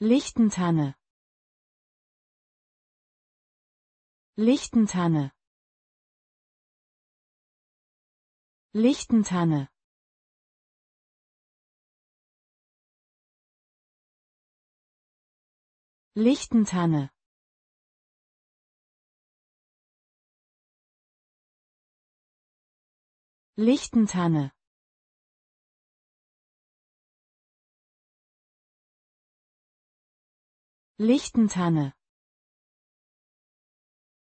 Lichtentanne Lichtentanne Lichtentanne Lichtentanne Lichtentanne Lichtentanne